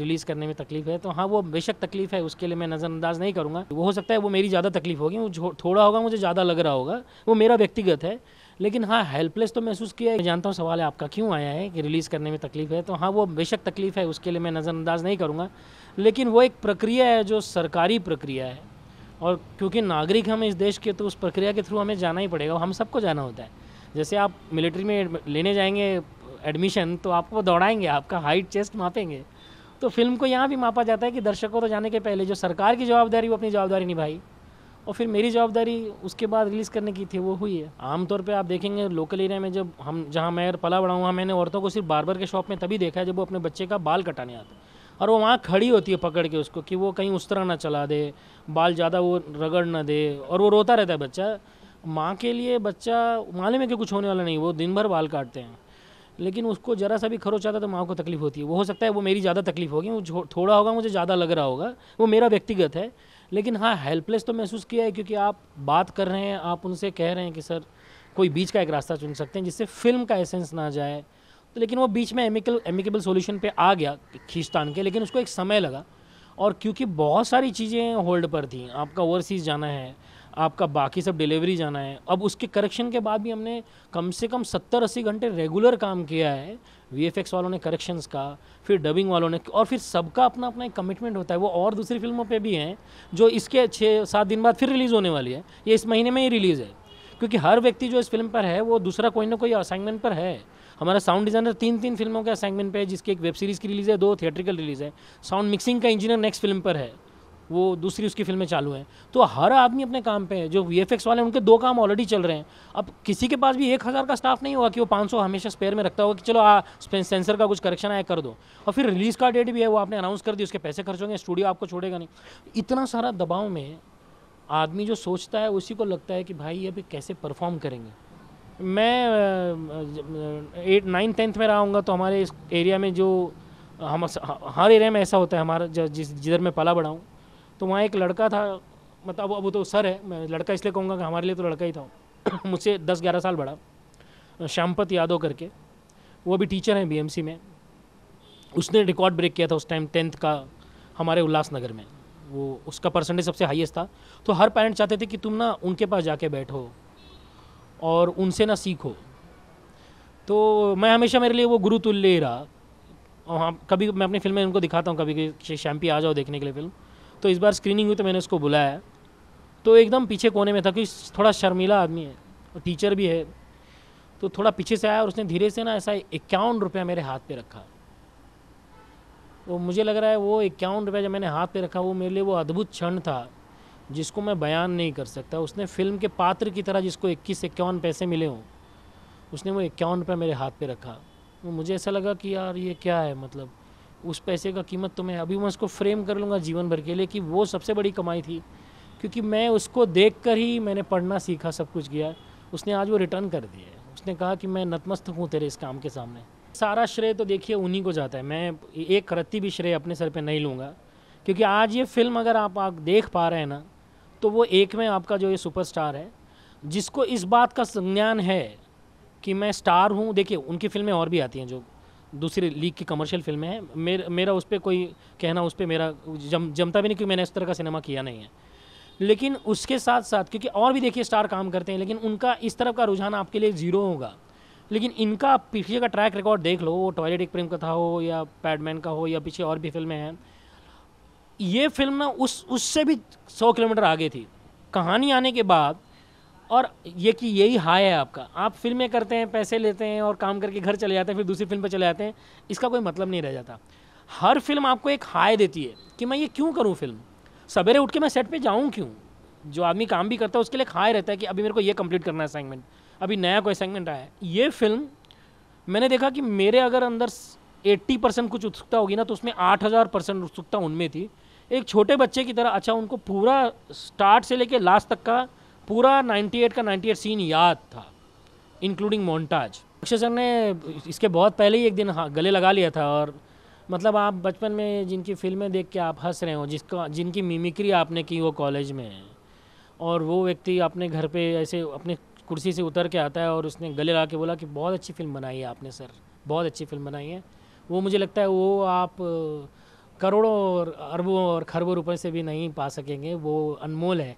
release करने में तकलीफ है तो हाँ वो बेशक तकलीफ है उसके लिए मैं नज़रअंदाज नहीं करूँगा वो हो सकता है वो मेरी ज़्यादा तकलीफ होगी वो थोड़ा होगा मुझे ज़्यादा लग रहा होगा वो मेरा व्यक्तिगत है लेकिन हाँ हेल्पलेस तो महसूस किया है जानता हूँ सवाल है आपका क्यों आया है कि रिलीज़ करने में तकलीफ है तो हाँ वो बेशक तकलीफ है उसके लिए मैं नज़रअंदाज नहीं करूँगा लेकिन वो एक प्रक्रिया है जो सरकारी प्रक्रिया है और क्योंकि नागरिक हम इस देश के तो उस प्रक्रिया के थ्रू हमें जाना ही पड़ेगा हम सबको जाना होता है जैसे आप मिलिट्री में लेने जाएंगे एडमिशन तो आपको दौड़ाएंगे आपका हाइट चेस्ट मापेंगे तो फिल्म को यहाँ भी मापा जाता है कि दर्शकों तो जाने के पहले जो सरकार की जवाबदारी वो अपनी जवाबदारी निभाई और फिर मेरी जवाबदारी उसके बाद रिलीज़ करने की थी वो हुई है आमतौर पे आप देखेंगे लोकल एरिया में जब हम जहाँ मैं पला बढ़ाऊँ वहाँ मैंने औरतों को सिर्फ बारबर के शॉप में तभी देखा है जब वो अपने बच्चे का बाल कटाने आते हैं और वो वहाँ खड़ी होती है पकड़ के उसको कि वो कहीं उस तरह ना चला दे बाल ज़्यादा वो रगड़ ना दे और वो रोता रहता है बच्चा माँ के लिए बच्चा मालूम है कि कुछ होने वाला नहीं वो दिन भर बाल काटते हैं लेकिन उसको ज़रा सा भी खरोच आता तो माँ को तकलीफ होती है वो हो सकता है वो मेरी ज़्यादा तकलीफ होगी वो थोड़ा होगा मुझे ज़्यादा लग रहा होगा वो मेरा व्यक्तिगत है लेकिन हाँ हेल्पलेस तो महसूस किया है क्योंकि आप बात कर रहे हैं आप उनसे कह रहे हैं कि सर कोई बीच का एक रास्ता चुन सकते हैं जिससे फिल्म का एसेंस ना जाए तो लेकिन वो बीच में एमिकल एमिकेबल सोल्यूशन पर आ गया खींचतान के लेकिन उसको एक समय लगा और क्योंकि बहुत सारी चीज़ें होल्ड पर थी आपका ओवरसीज़ जाना है आपका बाकी सब डिलीवरी जाना है अब उसके करेक्शन के बाद भी हमने कम से कम सत्तर अस्सी घंटे रेगुलर काम किया है वी वालों ने करेक्शंस का फिर डबिंग वालों ने और फिर सबका अपना अपना एक कमिटमेंट होता है वो और दूसरी फिल्मों पर भी हैं जो इसके छः सात दिन बाद फिर रिलीज़ होने वाली है ये इस महीने में ही रिलीज़ है क्योंकि हर व्यक्ति जो इस फिल्म पर है वो दूसरा कोई ना कोई असाइनमेंट पर है हमारा साउंड डिजाइनर तीन तीन फिल्मों के असाइनमेंट पे है जिसकी एक वेब सीरीज़ की रिलीज़ है दो थिएटरिकल रिलीज़ है साउंड मिक्सिंग का इंजीनियर नेक्स्ट फिल्म पर है वो दूसरी उसकी फिल्में चालू हैं तो हर आदमी अपने काम पे है जो वी वाले हैं उनके दो काम ऑलरेडी चल रहे हैं अब किसी के पास भी एक हज़ार का स्टाफ नहीं होगा कि वो पाँच सौ हमेशा स्पेयर में रखता होगा कि चलो आ सेंसर का कुछ करेक्शन आया कर दो और फिर रिलीज़ का डेट भी है वो आपने अनाउंस कर दी उसके पैसे खर्च होंगे स्टूडियो आपको छोड़ेगा नहीं इतना सारा दबाव में आदमी जो सोचता है उसी को लगता है कि भाई ये अभी कैसे परफॉर्म करेंगे मैं एट नाइन टेंथ में रहा तो हमारे इस एरिया में जो हम हर एरिया में ऐसा होता है हमारा जिस जिधर मैं पला बढ़ाऊँ तो वहाँ एक लड़का था मतलब अब वो तो सर है मैं लड़का इसलिए कहूँगा कि हमारे लिए तो लड़का ही था मुझसे दस ग्यारह साल बड़ा श्यामपत यादव करके वो अभी टीचर हैं बीएमसी में उसने रिकॉर्ड ब्रेक किया था उस टाइम टेंथ का हमारे उल्लासनगर में वो उसका परसेंटेज सबसे हाईएस्ट था तो हर पेरेंट चाहते थे कि तुम ना उनके पास जाके बैठो और उनसे ना सीखो तो मैं हमेशा मेरे लिए वो गुरु तुल्य रहा और हाँ कभी मैं अपनी फिल्में उनको दिखाता हूँ कभी कि शैम्पी आ जाओ देखने के लिए फिल्म तो इस बार स्क्रीनिंग हुई तो मैंने उसको बुलाया तो एकदम पीछे कोने में था क्योंकि थोड़ा शर्मीला आदमी है और टीचर भी है तो थोड़ा पीछे से आया और उसने धीरे से ना ऐसा इक्यावन रुपया मेरे हाथ पे रखा तो मुझे लग रहा है वो इक्यावन रुपया जब मैंने हाथ पे रखा वो मेरे लिए वो अद्भुत क्षण था जिसको मैं बयान नहीं कर सकता उसने फिल्म के पात्र की तरह जिसको इक्कीस इक्यावन पैसे मिले हों उसने वो इक्यावन रुपया मेरे हाथ पे रखा वो तो मुझे ऐसा लगा कि यार ये क्या है मतलब उस पैसे का कीमत तो मैं अभी मैं उसको फ्रेम कर लूँगा जीवन भर के लिए कि वो सबसे बड़ी कमाई थी क्योंकि मैं उसको देख कर ही मैंने पढ़ना सीखा सब कुछ किया उसने आज वो रिटर्न कर दिया उसने कहा कि मैं नतमस्तक हूँ तेरे इस काम के सामने सारा श्रेय तो देखिए उन्हीं को जाता है मैं एक रत्ती भी श्रेय अपने सर पे नहीं लूँगा क्योंकि आज ये फिल्म अगर आप, आग देख पा रहे हैं ना तो वो एक में आपका जो ये सुपरस्टार है जिसको इस बात का संज्ञान है कि मैं स्टार हूँ देखिए उनकी फिल्में और भी आती हैं जो दूसरी लीग की कमर्शियल फिल्में हैं मेर, मेरा उस पर कोई कहना उस पर मेरा जम जमता भी नहीं क्योंकि मैंने इस तरह का सिनेमा किया नहीं है लेकिन उसके साथ साथ क्योंकि और भी देखिए स्टार काम करते हैं लेकिन उनका इस तरफ का रुझान आपके लिए ज़ीरो होगा लेकिन इनका पीछे का ट्रैक रिकॉर्ड देख लो वो टॉयलेट एक प्रेम कथा हो या पैडमैन का हो या पीछे और भी फिल्में हैं ये फिल्म ना उस उससे भी सौ किलोमीटर आगे थी कहानी आने के बाद और ये कि यही हाई है आपका आप फिल्में करते हैं पैसे लेते हैं और काम करके घर चले जाते हैं फिर दूसरी फिल्म पर चले जाते हैं इसका कोई मतलब नहीं रह जाता हर फिल्म आपको एक हाई देती है कि मैं ये क्यों करूँ फिल्म सवेरे उठ के मैं सेट पर जाऊँ क्यों जो आदमी काम भी करता है उसके लिए हाई रहता है कि अभी मेरे को ये कंप्लीट करना है असाइनमेंट अभी नया कोई असाइनमेंट आया है ये फिल्म मैंने देखा कि मेरे अगर अंदर 80 परसेंट कुछ उत्सुकता होगी ना तो उसमें 8000 परसेंट उत्सुकता उनमें थी एक छोटे बच्चे की तरह अच्छा उनको पूरा स्टार्ट से लेके लास्ट तक का पूरा 98 का 98 सीन याद था इंक्लूडिंग मोन्टाज अक्षय सर ने इसके बहुत पहले ही एक दिन गले लगा लिया था और मतलब आप बचपन में जिनकी फिल्में देख के आप हंस रहे हो जिसका जिनकी मिमिक्री आपने की वो कॉलेज में और वो व्यक्ति अपने घर पे ऐसे अपने कुर्सी से उतर के आता है और उसने गले लगा के बोला कि बहुत अच्छी फिल्म बनाई है आपने सर बहुत अच्छी फिल्म बनाई है वो मुझे लगता है वो आप करोड़ों और अरबों और खरबों रुपए से भी नहीं पा सकेंगे वो अनमोल है